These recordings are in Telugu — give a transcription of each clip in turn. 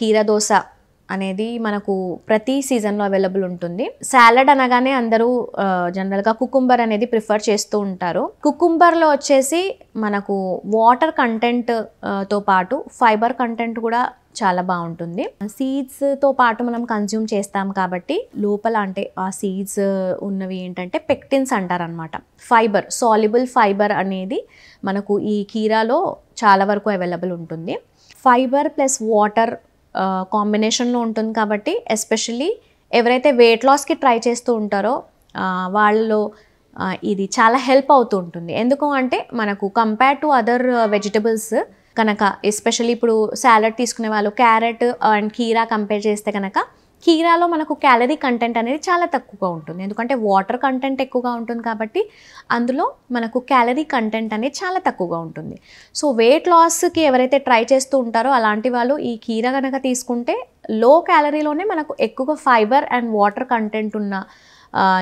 కీర దోశ అనేది మనకు ప్రతి సీజన్లో అవైలబుల్ ఉంటుంది సాలడ్ అనగానే అందరూ జనరల్గా కుకుంబర్ అనేది ప్రిఫర్ చేస్తూ ఉంటారు కుకుంబర్లో వచ్చేసి మనకు వాటర్ కంటెంట్తో పాటు ఫైబర్ కంటెంట్ కూడా చాలా బాగుంటుంది సీడ్స్తో పాటు మనం కన్జ్యూమ్ చేస్తాం కాబట్టి లోపల అంటే ఆ సీడ్స్ ఉన్నవి ఏంటంటే పెక్టిన్స్ అంటారనమాట ఫైబర్ సాల్యుబుల్ ఫైబర్ అనేది మనకు ఈ కీరాలో చాలా వరకు అవైలబుల్ ఉంటుంది ఫైబర్ ప్లస్ వాటర్ కాంబినేషన్లో ఉంటుంది కాబట్టి ఎస్పెషల్లీ ఎవరైతే వెయిట్ లాస్కి ట్రై చేస్తూ ఉంటారో వాళ్ళలో ఇది చాలా హెల్ప్ అవుతూ ఉంటుంది ఎందుకు అంటే మనకు కంపేర్ టు అదర్ వెజిటబుల్స్ కనుక ఎస్పెషల్లీ ఇప్పుడు సాలడ్ తీసుకునే వాళ్ళు క్యారెట్ అండ్ కీరా కంపేర్ చేస్తే కనుక కీరాలో మనకు క్యాలరీ కంటెంట్ అనేది చాలా తక్కువగా ఉంటుంది ఎందుకంటే వాటర్ కంటెంట్ ఎక్కువగా ఉంటుంది కాబట్టి అందులో మనకు క్యాలరీ కంటెంట్ అనేది చాలా తక్కువగా ఉంటుంది సో వెయిట్ లాస్కి ఎవరైతే ట్రై చేస్తూ ఉంటారో అలాంటి వాళ్ళు ఈ కీర కనుక తీసుకుంటే లో క్యాలరీలోనే మనకు ఎక్కువగా ఫైబర్ అండ్ వాటర్ కంటెంట్ ఉన్న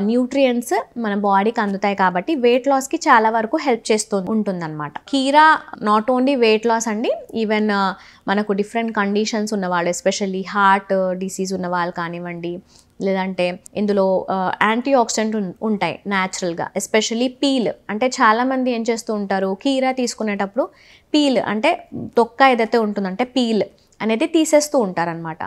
న్యూట్రియంట్స్ మన బాడీకి అందుతాయి కాబట్టి వెయిట్ లాస్కి చాలా వరకు హెల్ప్ చేస్తూ ఉంటుంది అనమాట కీరా నాట్ ఓన్లీ వెయిట్ లాస్ అండి ఈవెన్ మనకు డిఫరెంట్ కండిషన్స్ ఉన్నవాళ్ళు ఎస్పెషల్లీ హార్ట్ డిసీజ్ ఉన్న వాళ్ళు కానివ్వండి లేదంటే ఇందులో యాంటీ ఆక్సిడెంట్ ఉంటాయి న్యాచురల్గా ఎస్పెషల్లీ పీల్ అంటే చాలామంది ఏం చేస్తూ ఉంటారు కీరా తీసుకునేటప్పుడు పీల్ అంటే తొక్క ఏదైతే ఉంటుందంటే పీల్ అనేది తీసేస్తూ ఉంటారనమాట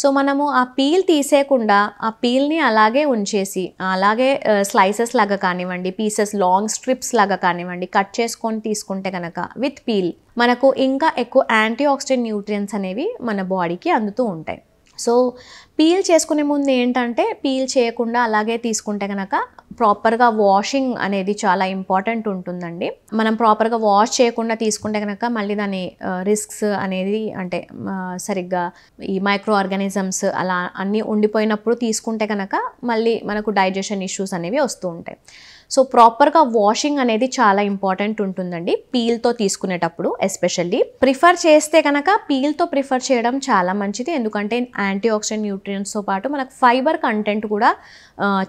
సో మనము ఆ పీల్ తీసేయకుండా ఆ పీల్ని అలాగే ఉంచేసి అలాగే స్లైసెస్ లాగా కానివ్వండి పీసెస్ లాంగ్ స్ట్రిప్స్ లాగా కానివ్వండి కట్ చేసుకొని తీసుకుంటే కనుక విత్ పీల్ మనకు ఇంకా ఎక్కువ యాంటీ ఆక్సిడెంట్ న్యూట్రియన్స్ అనేవి మన బాడీకి అందుతూ ఉంటాయి సో పీల్ చేసుకునే ముందు ఏంటంటే పీల్ చేయకుండా అలాగే తీసుకుంటే కనుక ప్రాపర్గా వాషింగ్ అనేది చాలా ఇంపార్టెంట్ ఉంటుందండి మనం ప్రాపర్గా వాష్ చేయకుండా తీసుకుంటే కనుక మళ్ళీ దాని రిస్క్స్ అనేది అంటే సరిగ్గా ఈ మైక్రో ఆర్గానిజమ్స్ అలా అన్నీ ఉండిపోయినప్పుడు తీసుకుంటే కనుక మళ్ళీ మనకు డైజెషన్ ఇష్యూస్ అనేవి వస్తూ ఉంటాయి సో ప్రాపర్గా వాషింగ్ అనేది చాలా ఇంపార్టెంట్ ఉంటుందండి పీల్తో తీసుకునేటప్పుడు ఎస్పెషల్లీ ప్రిఫర్ చేస్తే కనుక పీల్తో ప్రిఫర్ చేయడం చాలా మంచిది ఎందుకంటే యాంటీ ఆక్సిడెంట్ న్యూట్రియంట్స్తో పాటు మనకు ఫైబర్ కంటెంట్ కూడా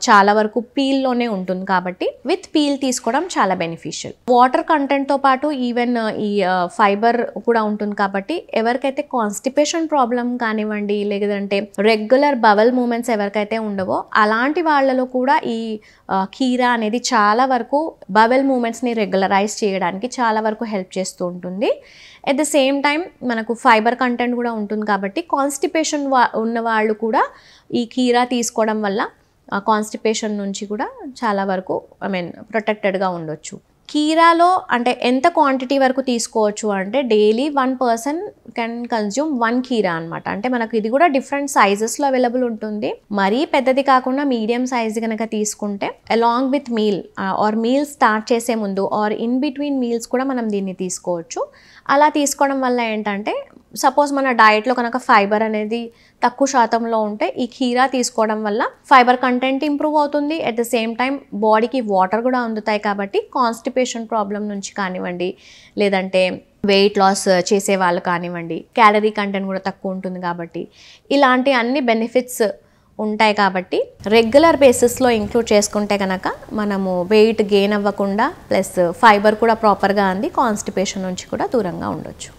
చాలా వరకు పీల్లోనే ఉంటుంది కాబట్టి విత్ పీల్ తీసుకోవడం చాలా బెనిఫిషియల్ వాటర్ కంటెంట్తో పాటు ఈవెన్ ఈ ఫైబర్ కూడా ఉంటుంది కాబట్టి ఎవరికైతే కాన్స్టిపేషన్ ప్రాబ్లం కానివ్వండి లేదంటే రెగ్యులర్ బవల్ మూమెంట్స్ ఎవరికైతే ఉండవో అలాంటి వాళ్ళలో కూడా ఈ కీరా అనేది చాలా వరకు బవెల్ మూమెంట్స్ని రెగ్యులరైజ్ చేయడానికి చాలా వరకు హెల్ప్ చేస్తూ ఉంటుంది ఎట్ ద సేమ్ టైం మనకు ఫైబర్ కంటెంట్ కూడా ఉంటుంది కాబట్టి కాన్స్టిపేషన్ వా ఉన్నవాళ్ళు కూడా ఈ కీరా తీసుకోవడం వల్ల కాన్స్టిపేషన్ నుంచి కూడా చాలా వరకు ఐ మీన్ ప్రొటెక్టెడ్గా ఉండొచ్చు కీరాలో అంటే ఎంత క్వాంటిటీ వరకు తీసుకోవచ్చు అంటే daily one person can consume one కీరా అనమాట అంటే మనకు ఇది కూడా డిఫరెంట్ సైజెస్లో అవైలబుల్ ఉంటుంది మరీ పెద్దది కాకుండా మీడియం సైజ్ కనుక తీసుకుంటే along with meal or meal start చేసే ముందు ఆర్ ఇన్ బిట్వీన్ మీల్స్ కూడా మనం దీన్ని తీసుకోవచ్చు అలా తీసుకోవడం వల్ల ఏంటంటే సపోజ్ మన డయట్లో కనుక ఫైబర్ అనేది తక్కువ శాతంలో ఉంటే ఈ కీరా తీసుకోవడం వల్ల ఫైబర్ కంటెంట్ ఇంప్రూవ్ అవుతుంది అట్ ద సేమ్ టైం బాడీకి వాటర్ కూడా అందుతాయి కాబట్టి కాన్స్టిపేషన్ ప్రాబ్లం నుంచి కానివ్వండి లేదంటే వెయిట్ లాస్ చేసే వాళ్ళు కానివ్వండి క్యాలరీ కంటెంట్ కూడా తక్కువ ఉంటుంది కాబట్టి ఇలాంటి అన్ని బెనిఫిట్స్ ఉంటాయి కాబట్టి రెగ్యులర్ బేసిస్లో ఇంక్లూడ్ చేసుకుంటే కనుక మనము వెయిట్ గెయిన్ అవ్వకుండా ప్లస్ ఫైబర్ కూడా ప్రాపర్గా అంది కాన్స్టిపేషన్ నుంచి కూడా దూరంగా ఉండొచ్చు